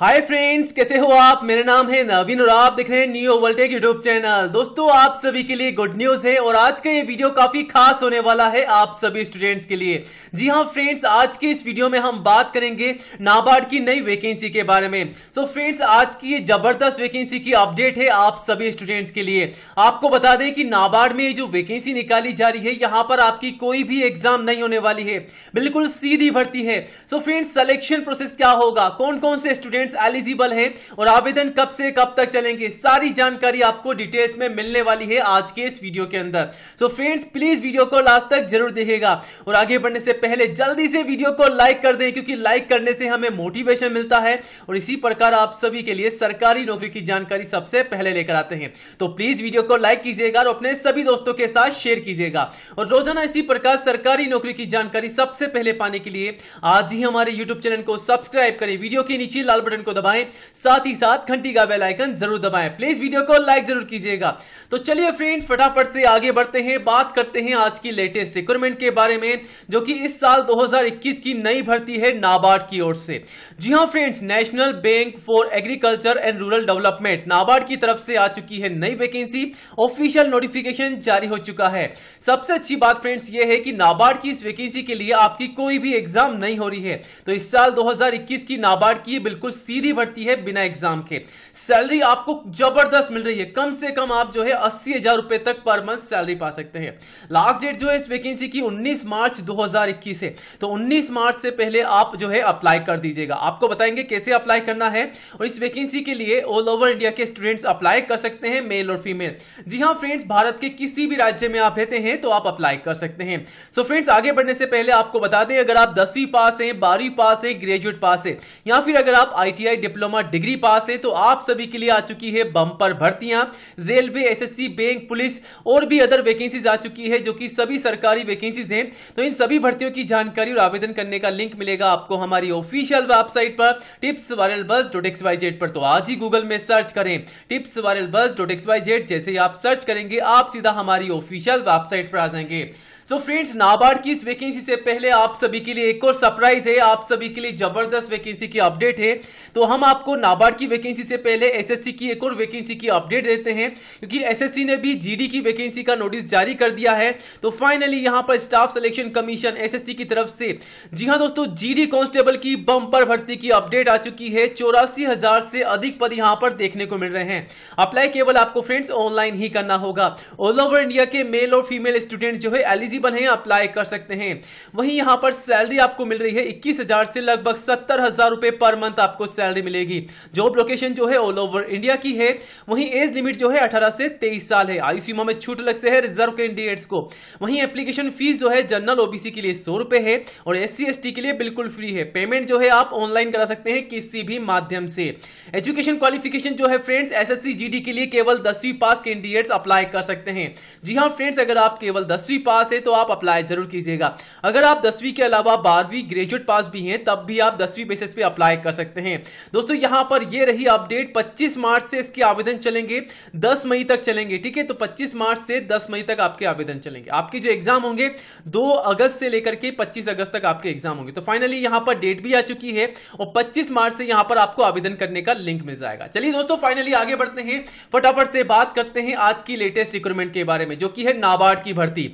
hi friends कैसे हो आप मेरा नाम है नवीन और आप देख रहे हैं न्यू ओवलटेक यूट्यूब चैनल दोस्तों आप सभी के लिए गुड न्यूज है और आज का ये वीडियो काफी खास होने वाला है आप सभी स्टूडेंट्स के लिए जी हाँ फ्रेंड्स आज के इस वीडियो में हम बात करेंगे नाबार्ड की नई वैकेंसी के बारे में सो so, फ्रेंड्स आज की ये जबरदस्त वैकेंसी की अपडेट है आप सभी स्टूडेंट्स के लिए आपको बता दें कि नाबार्ड में ये जो वैकेंसी निकाली जा रही है यहाँ पर आपकी कोई भी एग्जाम नहीं होने वाली है बिल्कुल सीधी भर्ती है सो फ्रेंड्स सलेक्शन प्रोसेस क्या होगा कौन कौन से स्टूडेंट स्टूडेंट्स एलिजिबल हैं और आवेदन कब से कब तक चलेंगे सारी जानकारी आपको डिटेल्स में मिलने वाली है आज के इस वीडियो के अंदर सो फ्रेंड्स प्लीज वीडियो को लास्ट तक जरूर देखेगा और आगे बढ़ने से पहले जल्दी से वीडियो को लाइक कर दें क्योंकि लाइक करने से हमें मोटिवेशन मिलता है और इसी प्रकार आप सभी के लिए सरकारी नौकरी की जानकारी सबसे पहले लेकर आते हैं तो प्लीज वीडियो को लाइक कीजिएगा और अपने सभी दोस्तों के साथ शेयर कीजिएगा और रोजाना इसी प्रकार सरकारी नौकरी की जानकारी सबसे पहले पाने के लिए आज ही हमारे YouTube चैनल को सब्सक्राइब करें वीडियो के नीचे लाल बटन बटन को दबाएं साथ ही साथ घंटी का बेल आइकन जरूर दबाएं प्लीज वीडियो को लाइक जरूर कीजिएगा तो चलिए फ्रेंड्स फटाफट से आगे बढ़ते हैं बात करते हैं आज की लेटेस्ट रिक्रूटमेंट के बारे में जो कि इस साल 2021 की नई भर्ती है नाबार्ड की ओर से जी हाँ friends National Bank for Agriculture and Rural Development NABARD की तरफ से आ चुकी है नई वैकेंसी ऑफिशियल नोटिफिकेशन जारी हो चुका है सबसे अच्छी बात फ्रेंड्स ये है कि नाबार्ड की इस वैकेंसी के लिए आपकी कोई भी एग्जाम नहीं हो रही है तो इस साल 2021 की नाबार्ड की बिल्कुल सीधी बढ़ती है बिना एग्जाम के सैलरी आपको जबरदस्त मिल रही है कम से कम आप जो है अस्सी हजार रुपए तक पर मंथ सैलरी पा सकते हैं लास्ट डेट जो है इस वैकेंसी की 19 मार्च 2021 है तो 19 मार्च से पहले आप जो है अप्लाई कर दीजिएगा आपको बताएंगे कैसे अप्लाई करना है और इस वैकेंसी के लिए ऑल ओवर इंडिया के स्टूडेंट्स अप्लाई कर सकते हैं मेल और फीमेल जी हाँ फ्रेंड्स भारत के किसी भी राज्य में आप रहते हैं तो आप अप्लाई कर सकते हैं सो so, फ्रेंड्स आगे बढ़ने से पहले आपको बता दें अगर आप दसवीं पास है बारहवीं पास है ग्रेजुएट पास है या फिर अगर आप I ITI diploma degree pass है तो आप सभी के लिए आ चुकी है बम्पर भर्तियां रेलवे एसएससी बैंक पुलिस और भी अदर वैकेंसीज आ चुकी है जो कि सभी सरकारी वैकेंसीज हैं तो इन सभी भर्तियों की जानकारी और आवेदन करने का लिंक मिलेगा आपको हमारी ऑफिशियल वेबसाइट पर tips viral bus dot x y z पर तो आज ही गूगल में सर्च करें tips viral bus dot x y z जैसे ही आप सर्च करेंगे आप सीधा हमारी ऑफिशियल वेबसाइट पर आ जाएंगे सो so फ्रेंड्स नाबार्ड की इस वैकेंसी से पहले आप सभी के लिए एक और सरप्राइज है आप सभी के लिए जबरदस्त वैकेंसी की अपडेट है तो हम आपको नाबार्ड की वैकेंसी से पहले एसएससी की एक और वैकेंसी की अपडेट देते हैं क्योंकि एसएससी ने भी जीडी की वैकेंसी का नोटिस जारी कर दिया है तो फाइनली यहां पर स्टाफ सिलेक्शन कमीशन एसएससी की तरफ से जी हाँ दोस्तों जीडी कांस्टेबल की बम्पर भर्ती की अपडेट आ चुकी है चौरासी हजार से अधिक पद यहां पर देखने को मिल रहे हैं अप्लाई केवल आपको फ्रेंड्स ऑनलाइन ही करना होगा ऑल ओवर इंडिया के मेल और फीमेल स्टूडेंट जो है एलिजिबल हैं अप्लाई कर सकते हैं वहीं यहां पर सैलरी आपको मिल रही है इक्कीस से लगभग सत्तर हजार रुपए पर मंथ आपको कुछ सैलरी मिलेगी जॉब लोकेशन जो है ऑल ओवर इंडिया की है वहीं एज लिमिट जो है अठारह से तेईस साल है आयु सीमा में छूट लग से है रिजर्व कैंडिडेट को वहीं एप्लीकेशन फीस जो है जनरल ओबीसी के लिए सौ रुपए है और एस सी के लिए बिल्कुल फ्री है पेमेंट जो है आप ऑनलाइन करा सकते हैं किसी भी माध्यम से एजुकेशन क्वालिफिकेशन जो है फ्रेंड्स एस एस के लिए केवल दसवीं पास कैंडिडेट अप्लाई कर सकते हैं जी हाँ फ्रेंड्स अगर आप केवल दसवीं पास है तो आप अप्लाई जरूर कीजिएगा अगर आप दसवीं के अलावा बारहवीं ग्रेजुएट पास भी हैं तब भी आप दसवीं बेसिस पे अप्लाई कर सकते हैं हैं दोस्तों यहां पर ये रही अपडेट 25 मार्च से इसके आवेदन चलेंगे 10 मई तक चलेंगे ठीक है तो 25 मार्च से 10 मई तक आपके आवेदन चलेंगे आपके जो एग्जाम होंगे 2 अगस्त से लेकर के 25 अगस्त तक आपके एग्जाम होंगे तो फाइनली यहां पर डेट भी आ चुकी है और 25 मार्च से यहां पर आपको आवेदन करने का लिंक मिल जाएगा चलिए दोस्तों फाइनली आगे बढ़ते हैं फटाफट से बात करते हैं आज की लेटेस्ट रिक्रूटमेंट के बारे में जो की है नाबार्ड की भर्ती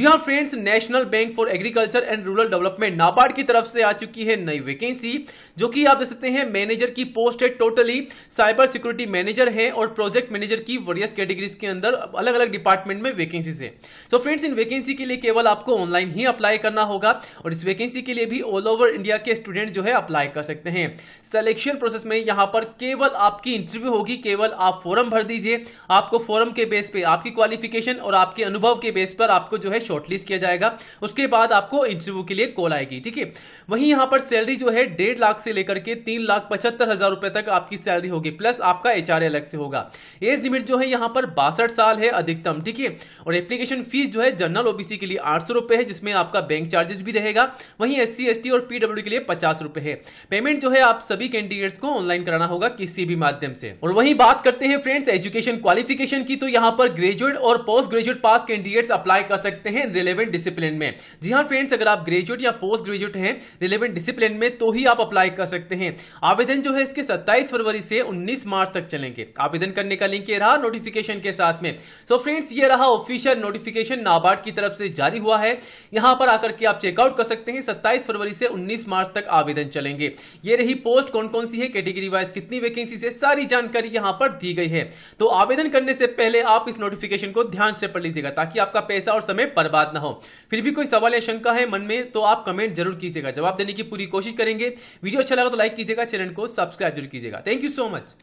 जी हाँ friends National Bank for Agriculture and Rural Development NABARD की तरफ से आ चुकी है नई वैकेंसी जो कि आप देख सकते हैं मैनेजर की पोस्ट है टोटली साइबर सिक्योरिटी मैनेजर है और प्रोजेक्ट मैनेजर की वरियस कैटेगरीज के अंदर अलग अलग डिपार्टमेंट में वैकेंसी है तो फ्रेंड्स इन वैकेंसी के लिए केवल आपको ऑनलाइन ही अप्लाई करना होगा और इस वैकेंसी के लिए भी ऑल ओवर इंडिया के स्टूडेंट जो है अप्लाई कर सकते हैं सिलेक्शन प्रोसेस में यहां पर केवल आपकी इंटरव्यू होगी केवल आप फॉरम भर दीजिए आपको फॉरम के बेस पे आपकी क्वालिफिकेशन और आपके अनुभव के बेस पर आपको जो है शॉर्टलिस्ट किया जाएगा उसके बाद आपको इंटरव्यू के लिए कॉल आएगी ठीक है वहीं यहां पर सैलरी जो है डेढ़ लाख से लेकर के तीन लाख लाख पचहत्तर हजार रुपए तक आपकी सैलरी होगी प्लस आपका एच अलग से होगा एज लिमिट जो है यहाँ पर बासठ साल है अधिकतम ठीक है और एप्लीकेशन फीस जो है जनरल ओबीसी के लिए आठ सौ है जिसमें आपका बैंक चार्जेस भी रहेगा वहीं एस सी और पीडब्ल्यू के लिए पचास है पेमेंट जो है आप सभी कैंडिडेट्स को ऑनलाइन कराना होगा किसी भी माध्यम से और वही बात करते हैं फ्रेंड्स एजुकेशन क्वालिफिकेशन की तो यहाँ पर ग्रेजुएट और post graduate pass candidates apply कर सकते हैं रिलेवेंट डिसिप्लिन में जी हाँ फ्रेंड्स अगर आप ग्रेजुएट या पोस्ट ग्रेजुएट हैं रिलेवेंट डिसिप्लिन में तो ही आप अप्लाई कर सकते हैं आवेदन जो है इसके 27 फरवरी से 19 मार्च तक चलेंगे आवेदन करने का लिंक ये रहा नोटिफिकेशन के साथ में सो so फ्रेंड्स ये रहा ऑफिशियल नोटिफिकेशन नाबार्ड की तरफ से जारी हुआ है यहां पर आकर के आप चेकआउट कर सकते हैं 27 फरवरी से 19 मार्च तक आवेदन चलेंगे ये रही पोस्ट कौन कौन सी है कैटेगरी वाइज कितनी वैकेंसी से सारी जानकारी यहां पर दी गई है तो आवेदन करने से पहले आप इस नोटिफिकेशन को ध्यान से पढ़ लीजिएगा ताकि आपका पैसा और समय बर्बाद ना हो फिर भी कोई सवाल या शंका है मन में तो आप कमेंट जरूर कीजिएगा जवाब देने की पूरी कोशिश करेंगे वीडियो अच्छा लगा तो लाइक कीजिएगा चैनल को सब्सक्राइब जरूर कीजिएगा थैंक यू सो मच